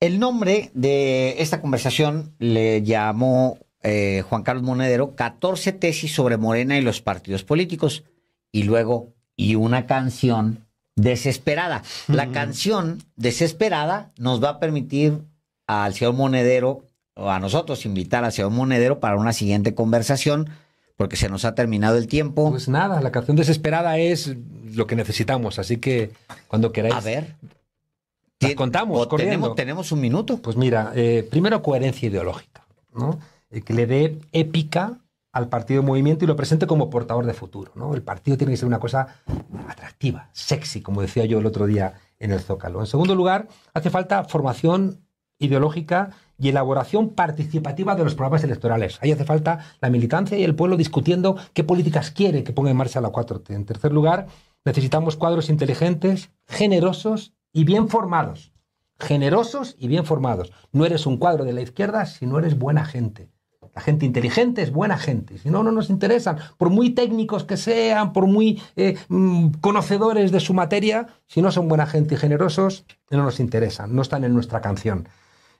El nombre de esta conversación le llamó eh, Juan Carlos Monedero 14 tesis sobre Morena y los partidos políticos. Y luego, y una canción Desesperada. La canción Desesperada nos va a permitir al señor Monedero, o a nosotros, invitar al señor Monedero para una siguiente conversación, porque se nos ha terminado el tiempo. Pues nada, la canción Desesperada es lo que necesitamos, así que cuando queráis. A ver. contamos, tenemos, tenemos un minuto. Pues mira, eh, primero coherencia ideológica, ¿no? Eh, que le dé épica al Partido Movimiento y lo presente como portador de futuro. ¿no? El partido tiene que ser una cosa atractiva, sexy, como decía yo el otro día en el Zócalo. En segundo lugar, hace falta formación ideológica y elaboración participativa de los programas electorales. Ahí hace falta la militancia y el pueblo discutiendo qué políticas quiere que ponga en marcha la 4T. En tercer lugar, necesitamos cuadros inteligentes, generosos y bien formados. Generosos y bien formados. No eres un cuadro de la izquierda si no eres buena gente. La gente inteligente es buena gente, si no, no nos interesan. Por muy técnicos que sean, por muy eh, mm, conocedores de su materia, si no son buena gente y generosos, no nos interesan, no están en nuestra canción.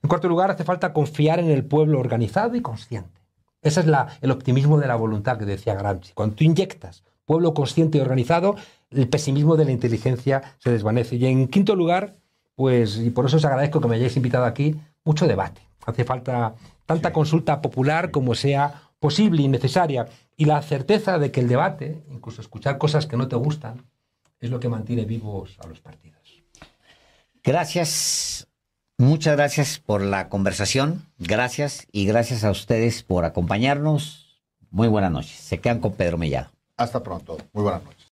En cuarto lugar, hace falta confiar en el pueblo organizado y consciente. Ese es la, el optimismo de la voluntad que decía Gramsci. Cuando tú inyectas pueblo consciente y organizado, el pesimismo de la inteligencia se desvanece. Y en quinto lugar, pues, y por eso os agradezco que me hayáis invitado aquí, mucho debate. Hace falta tanta consulta popular como sea posible y necesaria. Y la certeza de que el debate, incluso escuchar cosas que no te gustan, es lo que mantiene vivos a los partidos. Gracias, muchas gracias por la conversación. Gracias y gracias a ustedes por acompañarnos. Muy buenas noches. Se quedan con Pedro Mellado. Hasta pronto. Muy buenas noches.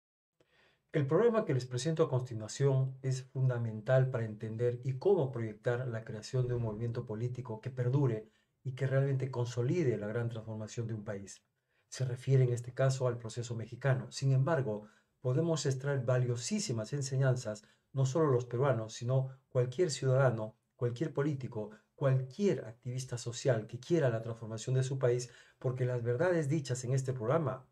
El problema que les presento a continuación es fundamental para entender y cómo proyectar la creación de un movimiento político que perdure y que realmente consolide la gran transformación de un país. Se refiere en este caso al proceso mexicano. Sin embargo, podemos extraer valiosísimas enseñanzas, no solo los peruanos, sino cualquier ciudadano, cualquier político, cualquier activista social que quiera la transformación de su país, porque las verdades dichas en este programa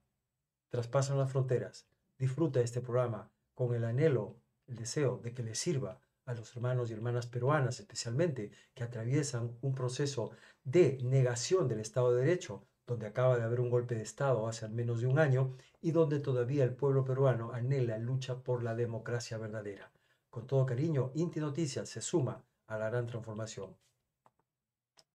traspasan las fronteras. Disfruta este programa con el anhelo, el deseo de que le sirva a los hermanos y hermanas peruanas especialmente, que atraviesan un proceso de negación del Estado de Derecho, donde acaba de haber un golpe de Estado hace al menos de un año y donde todavía el pueblo peruano anhela lucha por la democracia verdadera. Con todo cariño, Inti Noticias se suma a la gran transformación.